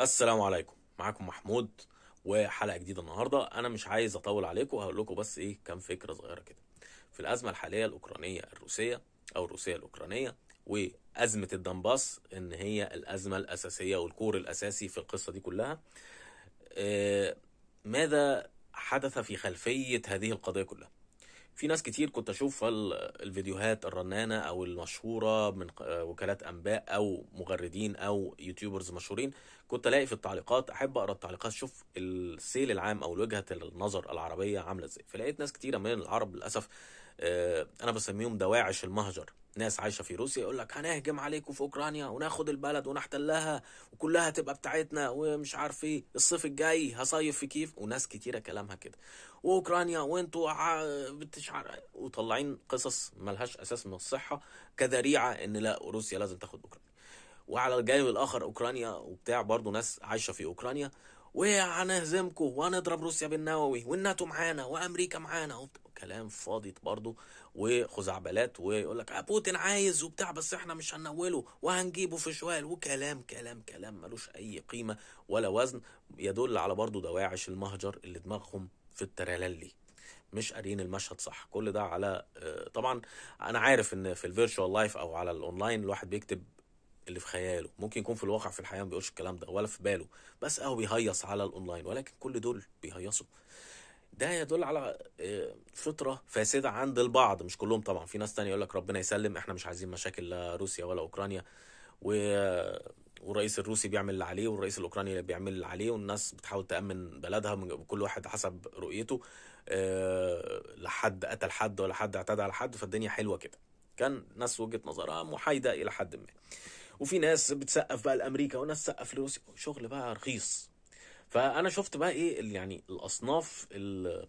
السلام عليكم معاكم محمود وحلقه جديده النهارده انا مش عايز اطول عليكم هقول لكم بس ايه كام فكره صغيره كده في الازمه الحاليه الاوكرانيه الروسيه او الروسيه الاوكرانيه وازمه الدنباس ان هي الازمه الاساسيه والكور الاساسي في القصه دي كلها آه، ماذا حدث في خلفيه هذه القضيه كلها في ناس كتير كنت اشوف الفيديوهات الرنانه او المشهوره من وكالات انباء او مغردين او يوتيوبرز مشهورين كنت الاقي في التعليقات احب اقرا التعليقات اشوف السيل العام او وجهه النظر العربيه عامله ازاي فلقيت ناس كتيره من العرب للاسف آه، انا بسميهم دواعش المهجر ناس عايشه في روسيا يقول لك هنهجم عليكم في اوكرانيا وناخد البلد ونحتلها وكلها تبقى بتاعتنا ومش عارف ايه الصيف الجاي هصيف في كيف وناس كتيره كلامها كده واوكرانيا وانتوا عارف وطلعين قصص ملهاش اساس من الصحه كذريعه ان لا روسيا لازم تاخد اوكرانيا وعلى الجانب الاخر اوكرانيا وبتاع برضه ناس عايشه في اوكرانيا وهنهزمكم وهنضرب روسيا بالنووي والناتو معانا وامريكا معانا وبتاع كلام فاضي برضه وخزعبلات ويقول لك آه، بوتين عايز وبتاع بس احنا مش هنوله وهنجيبه في شوال وكلام كلام كلام ملوش اي قيمه ولا وزن يدل على برضه دواعش المهجر اللي دماغهم في الترلالي مش قاريين المشهد صح كل ده على آه، طبعا انا عارف ان في الفيرتشوال لايف او على الاونلاين الواحد بيكتب اللي في خياله ممكن يكون في الواقع في الحياه ما بيقولش الكلام ده ولا في باله بس قهوه بيهيص على الاونلاين ولكن كل دول بيهيصوا ده يدل على آه، فطره فاسده عند البعض مش كلهم طبعا في ناس تانية يقول لك ربنا يسلم احنا مش عايزين مشاكل لا روسيا ولا اوكرانيا و آه، والرئيس الروسي بيعمل اللي عليه والرئيس الاوكراني بيعمل اللي عليه والناس بتحاول تامن بلدها من كل واحد حسب رؤيته آه، لا حد قتل حد ولا حد اعتدى على حد فالدنيا حلوه كده كان ناس وجهه نظرها محايده الى حد ما وفي ناس بتسقف بقى لامريكا وناس تسقف لروسيا شغل بقى رخيص فانا شفت بقى ايه يعني الاصناف آه،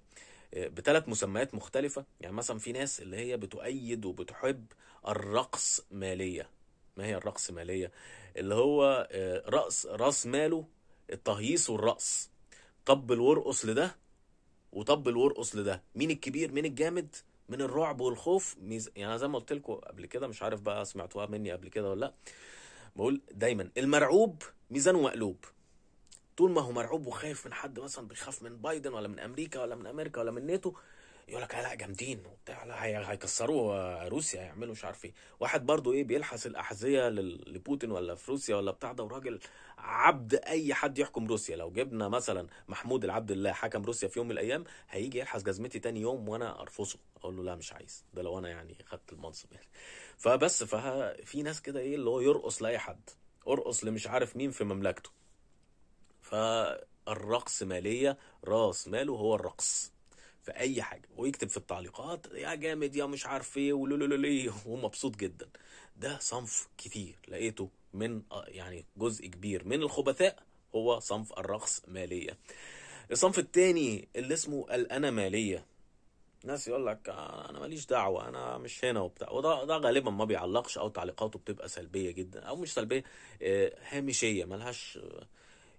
بثلاث مسميات مختلفه يعني مثلا في ناس اللي هي بتؤيد وبتحب الرقص ماليه ما هي الرقص ماليه اللي هو آه، رأس راس ماله التهييص والرقص طبل وارقص لده وطبل وارقص لده مين الكبير مين الجامد من الرعب والخوف ميز... يعني زي ما قلت لكم قبل كده مش عارف بقى سمعتوها مني قبل كده ولا لا بقول دايما المرعوب ميزان مقلوب طول ما هو مرعوب وخايف من حد مثلا بيخاف من بايدن ولا من امريكا ولا من امريكا ولا من ناتو يقول لك لا جامدين وبتاع لا هيكسروا آه، روسيا هيعملوا مش عارف ايه واحد برضو ايه بيلحس الاحذيه لبوتين ولا في روسيا ولا بتاع ده وراجل عبد اي حد يحكم روسيا لو جبنا مثلا محمود العبد الله حكم روسيا في يوم من الايام هيجي يلحس جزمتي تاني يوم وانا ارفصه اقول له لا مش عايز ده لو انا يعني خدت المنصب يعني فبس ففي ناس كده ايه اللي هو يرقص لاي حد ارقص لمش عارف مين في مملكته فالرقص مالية راس ماله هو الرقص في اي حاجه ويكتب في التعليقات يا جامد يا مش عارف ايه ليه ومبسوط جدا ده صنف كتير لقيته من آه، يعني جزء كبير من الخبثاء هو صنف الرقص ماليه الصنف الثاني اللي اسمه الانا ماليه ناس يقول لك آه، انا ماليش دعوه انا مش هنا وبتاع وده ده غالبا ما بيعلقش او تعليقاته بتبقى سلبيه جدا او مش سلبيه آه، هامشيه ملهاش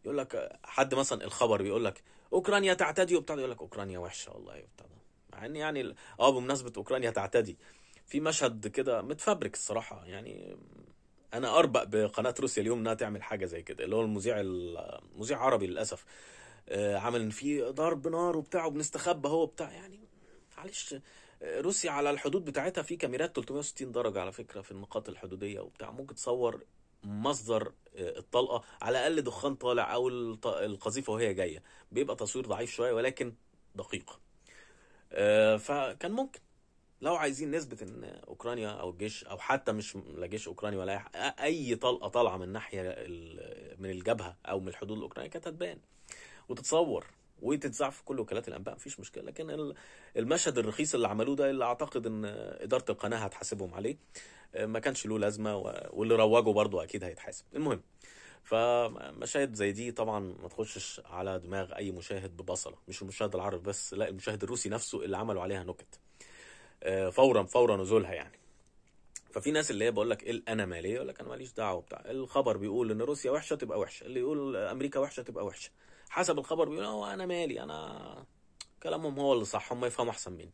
يقول لك حد مثلا الخبر بيقول لك اوكرانيا تعتدي وبتاع يقول لك اوكرانيا وحشه والله وبتاع مع ان يعني اه بمناسبه اوكرانيا تعتدي في مشهد كده متفبرك الصراحه يعني انا اربق بقناه روسيا اليوم انها تعمل حاجه زي كده اللي هو المذيع المذيع عربي للاسف آه، عمل ان في ضرب نار وبتاع وبنستخبى هو بتاع يعني معلش روسيا على الحدود بتاعتها في كاميرات 360 درجه على فكره في النقاط الحدوديه وبتاع ممكن تصور مصدر آه، الطلقه على الاقل دخان طالع او القذيفه وهي جايه بيبقى تصوير ضعيف شويه ولكن دقيق آه، فكان ممكن لو عايزين نثبت ان اوكرانيا او الجيش او حتى مش لا جيش اوكراني ولا اي طلقه طالعه من ناحيه من الجبهه او من الحدود الاوكرانيه كانت هتبان وتتصور وتتذاع في كل وكالات الانباء مفيش مشكله لكن المشهد الرخيص اللي عملوه ده اللي اعتقد ان اداره القناه هتحاسبهم عليه آه، ما كانش له لازمه واللي روجه برضه اكيد هيتحاسب المهم فمشاهد زي دي طبعا ما تخشش على دماغ اي مشاهد ببصله مش المشاهد العربي بس لا المشاهد الروسي نفسه اللي عملوا عليها نكت آه، فورا فورا نزولها يعني ففي ناس اللي هي بقول لك إيه الانا ماليه يقول لك انا ماليش دعوه بتاع الخبر بيقول ان روسيا وحشه تبقى وحشه اللي يقول امريكا وحشه تبقى وحشه حسب الخبر بيقول هو انا مالي انا كلامهم هو اللي صح هم يفهموا احسن مني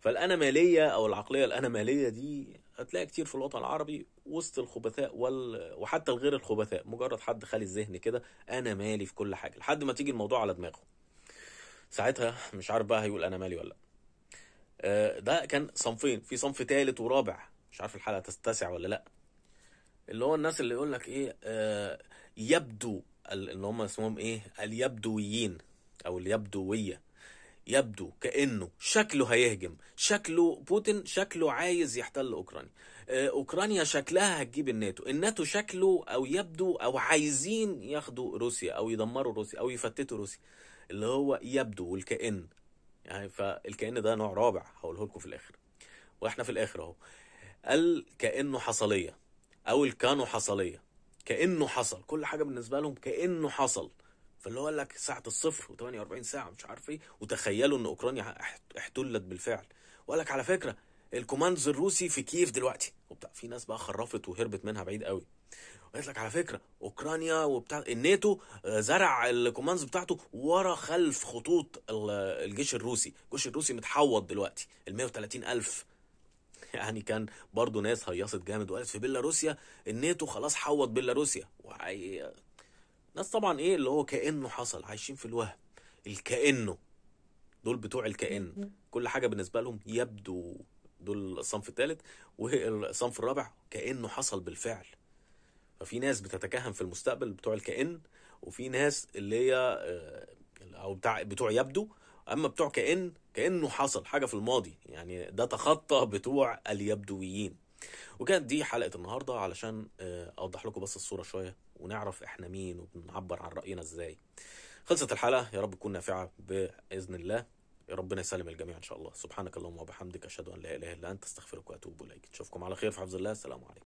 فالانا ماليه او العقليه الانا ماليه دي هتلاقي كتير في الوطن العربي وسط الخبثاء وال... وحتى الغير الخبثاء مجرد حد خالي الذهن كده انا مالي في كل حاجه لحد ما تيجي الموضوع على دماغه ساعتها مش عارف بقى هيقول انا مالي ولا لا آه، ده كان صنفين في صنف ثالث ورابع مش عارف الحلقه تتسع ولا لا اللي هو الناس اللي يقول لك ايه آه، يبدو اللي هم اسمهم ايه اليبدويين او اليبدويه يبدو كانه شكله هيهجم شكله بوتين شكله عايز يحتل اوكرانيا آه، اوكرانيا شكلها هتجيب الناتو الناتو شكله او يبدو او عايزين ياخدوا روسيا او يدمروا روسيا او يفتتوا روسيا اللي هو يبدو والكأن يعني فالكأن ده نوع رابع هقوله لكم في الاخر واحنا في الاخر اهو الكأنه حصليه او الكانو حصليه كانه حصل كل حاجه بالنسبه لهم كانه حصل فاللي هو قال لك ساعه الصفر و48 ساعه مش عارف ايه وتخيلوا ان اوكرانيا احتلت بالفعل وقال لك على فكره الكوماندز الروسي في كييف دلوقتي وبتاع في ناس بقى خرفت وهربت منها بعيد قوي وقالت لك على فكره اوكرانيا وبتاع الناتو آه، زرع الكوماندز بتاعته ورا خلف خطوط الجيش الروسي الجيش الروسي متحوط دلوقتي ال 130 الف يعني كان برضو ناس هيصت جامد وقالت في بيلاروسيا الناتو خلاص حوط بيلاروسيا وعي... ناس طبعا ايه اللي هو كانه حصل عايشين في الوهم الكانه دول بتوع الكأن كل حاجه بالنسبه لهم يبدو دول الصنف الثالث والصنف الرابع كانه حصل بالفعل ففي ناس بتتكهن في المستقبل بتوع الكأن وفي ناس اللي هي آه، او بتاع بتوع يبدو اما بتوع كان كانه حصل حاجه في الماضي يعني ده تخطى بتوع اليبدويين وكانت دي حلقه النهارده علشان آه، اوضح لكم بس الصوره شويه ونعرف احنا مين وبنعبر عن راينا ازاي خلصت الحلقه يا رب تكون نافعه باذن الله ربنا يسلم الجميع ان شاء الله سبحانك اللهم وبحمدك اشهد ان لا اله الا انت استغفرك واتوب اليك نشوفكم على خير في حفظ الله السلام عليكم